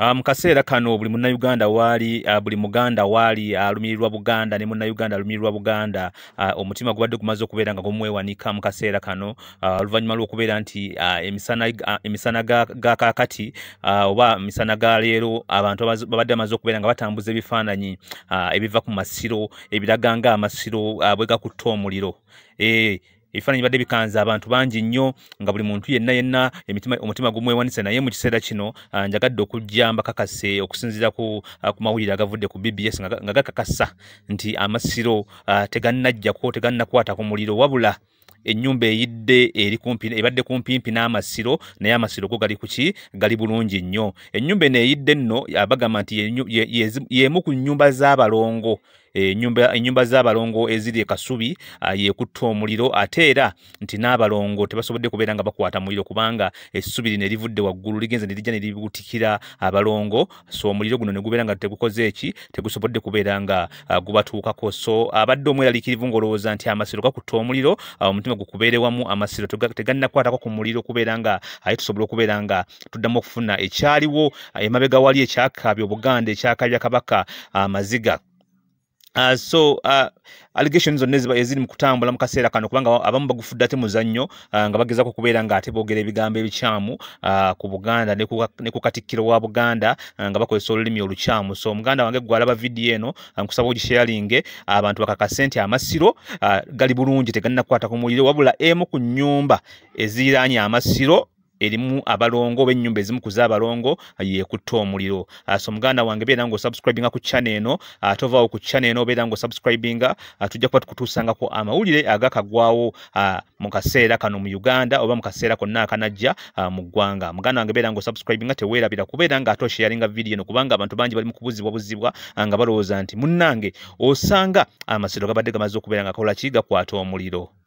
Ah, mu kaseera kano buli munnauganda waali ah, buli muganda waali alumirirwa buganda ne munnauganda alumirirwa buganda ah, omutima gubadde gumaze okubeera nga gumwewanika mu kaseera kano oluvannyuma lwokubeera nti emisana ga kakati oba emisana ga leero abantu babadde amaze okubeera nga batambuza ebifaananyi ebiva ku masiro ebiraga nga amasiro bwegakutta omuliro eh, ebifaananyi badde bikanza abantu bangi nnyo nga buli muntu yenna yenna omutima gumwewanise naye mu kiseera kino ah, njagadde okujja mbakakase okusinziira ah, ku mawulire agavudde ku bbs nga gakakasa nti amasiro ah, tegannajjako tegannakwatako muliro wabula ennyumba eyidde ebadde kumpimpi n'amasiro naye amasiro go gali kuki gali bulungi nnyo ennyumba eno eyidde nno abagamba nti yemu ku nnyumba z'abalongo enyumba z'abalongo eziri ekasubi ah, yekutta omuliro ate era nti n'abalongo tebasobodde kubeera nga bakwata muliro kubanga essubi lino erivudde waggulu ligenza ne lijja ne libutikira abalongo so omuliro guno ne gubeera nga tegukoze eki tegusobodde kubeera nga ah, gubatuukako so abadde omweraliikirivu ngaolowooza nti amasiro gakutta omuliro ah, omutima gukubeerewamu amasiro tegannakwatako ku muliro kubeera nga aye tusobola okubeera nga tuddamu okufuna ekyaliwo emabe ga wali ekyakabi obuganda ekyakabya kabaka amaziga Uh, so uh, allegations zonna ezirimu kutambula mu kaseera kano kubanga abamu bagufudde ate muzannyo uh, nga bagezako okubeera ngaate boogera ebigambo ebikyamu uh, ku buganda ne ku katikkiro wa buganda uh, nga bakozesa olulimi olukyamu so omuganda wange gwalaba vidiyo eno uh, nkusaba ogisharinge abantu uh, bakakase nti amasiro uh, gali bulungi tegalinakukwata ku muliro wabula emu ku nnyumba eziiraanye amasiro elimu abalongo oba ennyumba ezimu abalongo ah, ye kutto omuliro ah, so muganda wange beera subscribing ku channel eno atova ah, ku channel eno obeera ng'osubscribinga tujja kuba tukutuusangako amawulire agakagwawo mu kasera kano mu uganda oba mu kasera konna kanajja mu gwanga muganda wange subscribing beera bila teweerabira nga to sharinga video eno kubanga abantu banji bali mu kubuzibwabuzibwa nga balowooza nti munnange osanga amasiro gabadde gamazo okubeera nga kola chiga kwa to omuliro